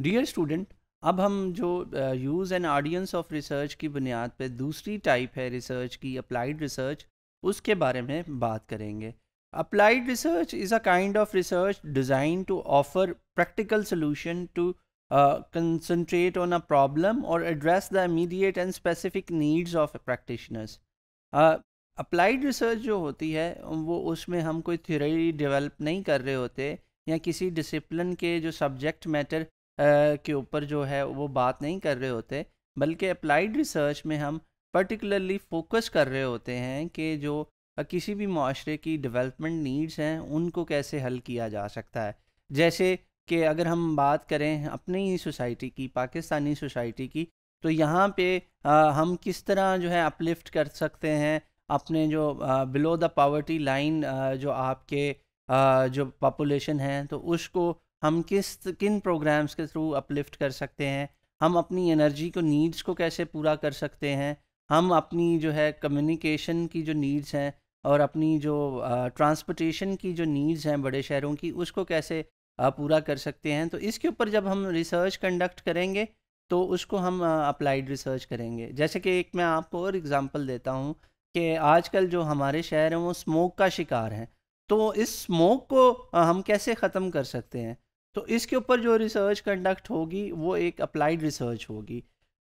dear student अब हम जो use and audience of research की बुनियाद पर दूसरी टाइप है रिसर्च की अप्लाइड रिसर्च उसके बारे में बात करेंगे applied research is a kind of research design to offer practical solution to concentrate on a problem और address the immediate and specific needs of practitioners applied research जो होती है वो उसमें हम कोई थ्योरी डेवलप नहीं कर रहे होते या किसी डिसिप्लिन के जो सब्जेक्ट मैटर के ऊपर जो है वो बात नहीं कर रहे होते बल्कि अप्लाइड रिसर्च में हम पर्टिकुलरली फोकस कर रहे होते हैं कि जो किसी भी माशरे की डेवलपमेंट नीड्स हैं उनको कैसे हल किया जा सकता है जैसे कि अगर हम बात करें अपनी ही सोसाइटी की पाकिस्तानी सोसाइटी की तो यहाँ पे आ, हम किस तरह जो है अपलिफ्ट कर सकते हैं अपने जो बिलो द पावर्टी लाइन जो आपके आ, जो पॉपुलेशन है तो उसको हम किस किन प्रोग्राम्स के थ्रू अपलिफ्ट कर सकते हैं हम अपनी एनर्जी को नीड्स को कैसे पूरा कर सकते हैं हम अपनी जो है कम्युनिकेशन की जो नीड्स हैं और अपनी जो ट्रांसपोर्टेशन की जो नीड्स हैं बड़े शहरों की उसको कैसे पूरा कर सकते हैं तो इसके ऊपर जब हम रिसर्च कंडक्ट करेंगे तो उसको हम अप्लाइड रिसर्च करेंगे जैसे कि एक मैं आपको और एग्ज़ाम्पल देता हूँ कि आजकल जो हमारे शहर हैं वो स्मोक का शिकार हैं तो इस स्मोक को हम कैसे ख़त्म कर सकते हैं तो इसके ऊपर जो रिसर्च कंडक्ट होगी वो एक अप्लाइड रिसर्च होगी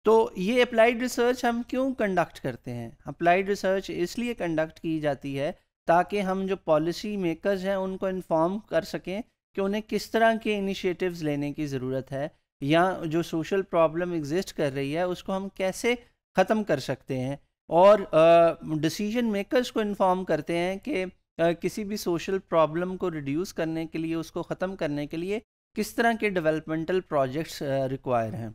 तो ये अप्लाइड रिसर्च हम क्यों कंडक्ट करते हैं अप्लाइड रिसर्च इसलिए कंडक्ट की जाती है ताकि हम जो पॉलिसी मेकर्स हैं उनको इन्फॉर्म कर सकें कि उन्हें किस तरह के इनिशिएटिव्स लेने की ज़रूरत है या जो सोशल प्रॉब्लम एग्जिस्ट कर रही है उसको हम कैसे ख़त्म कर सकते हैं और डिसीजन uh, मेकर्स को इन्फॉर्म करते हैं कि uh, किसी भी सोशल प्रॉब्लम को रिड्यूस करने के लिए उसको ख़त्म करने के लिए किस तरह के डेवलपमेंटल प्रोजेक्ट्स रिक्वायर हैं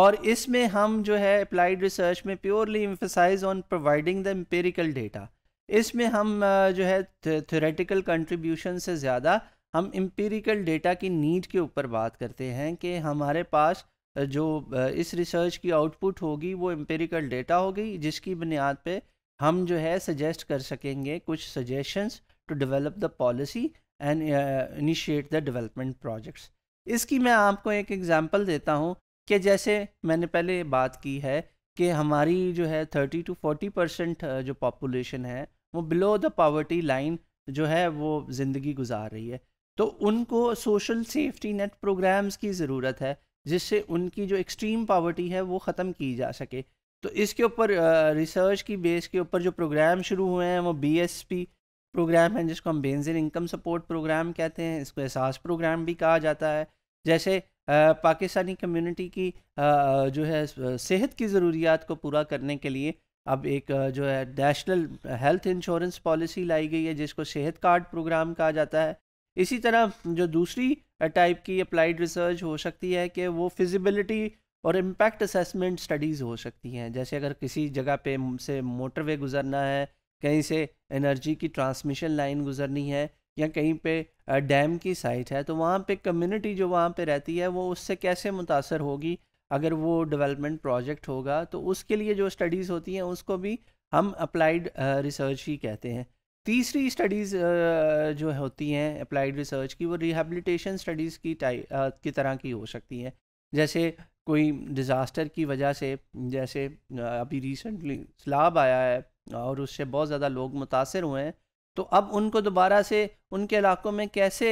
और इसमें हम जो है अप्लाइड रिसर्च में purely emphasize on providing the empirical data इसमें हम uh, जो है थोरेटिकल कंट्रीब्यूशन से ज़्यादा हम एम्पेरिकल डेटा की नीड के ऊपर बात करते हैं कि हमारे पास uh, जो uh, इस रिसर्च की आउटपुट होगी वो एम्पेरिकल डेटा होगी जिसकी बुनियाद पे हम जो है सजेस्ट कर सकेंगे कुछ suggestions to develop the policy and initiate the development projects इसकी मैं आपको एक एग्ज़ाम्पल देता हूँ कि जैसे मैंने पहले बात की है कि हमारी जो है थर्टी टू फोर्टी परसेंट जो पॉपुलेशन है वो बिलो द पावर्टी लाइन जो है वो ज़िंदगी गुजार रही है तो उनको सोशल सेफ्टी नेट प्रोग्राम्स की ज़रूरत है जिससे उनकी जो एक्सट्रीम पावर्टी है वो ख़त्म की जा सके तो इसके ऊपर रिसर्च uh, की बेस के ऊपर जो प्रोग्राम शुरू हुए हैं वो बी एस पी प्रोग्राम है जिसको हम बेंजिन इनकम सपोर्ट प्रोग्राम कहते हैं इसको एहसास प्रोग्राम भी कहा जाता है जैसे पाकिस्तानी कम्युनिटी की जो है सेहत की ज़रूरियात को पूरा करने के लिए अब एक जो है नेशनल हेल्थ इंश्योरेंस पॉलिसी लाई गई है जिसको सेहत कार्ड प्रोग्राम कहा जाता है इसी तरह जो दूसरी टाइप की अप्लाइड रिसर्च हो सकती है कि वो फिजिबिलिटी और इम्पैक्ट असेसमेंट स्टडीज़ हो सकती हैं जैसे अगर किसी जगह पे से मोटरवे गुजरना है कहीं से एनर्जी की ट्रांसमिशन लाइन गुजरनी है या कहीं पे डैम की साइट है तो वहाँ पे कम्युनिटी जो वहाँ पे रहती है वो उससे कैसे मुतासर होगी अगर वो डेवलपमेंट प्रोजेक्ट होगा तो उसके लिए जो स्टडीज़ होती हैं उसको भी हम अप्लाइड रिसर्च ही कहते हैं तीसरी स्टडीज़ जो होती हैं अप्लाइड रिसर्च की वो रिहेबिलिटेशन स्टडीज़ की टाइप की तरह की हो सकती हैं जैसे कोई डिज़ास्टर की वजह से जैसे अभी रिसेंटली स्लाब आया है और उससे बहुत ज़्यादा लोग मुतासर हुए हैं तो अब उनको दोबारा से उनके इलाकों में कैसे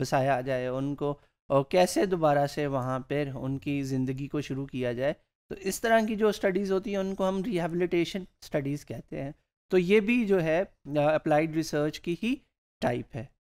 बसाया जाए उनको और कैसे दोबारा से वहाँ पर उनकी ज़िंदगी को शुरू किया जाए तो इस तरह की जो स्टडीज़ होती हैं उनको हम रिहेबलीटेशन स्टडीज़ कहते हैं तो ये भी जो है अप्लाइड रिसर्च की ही टाइप है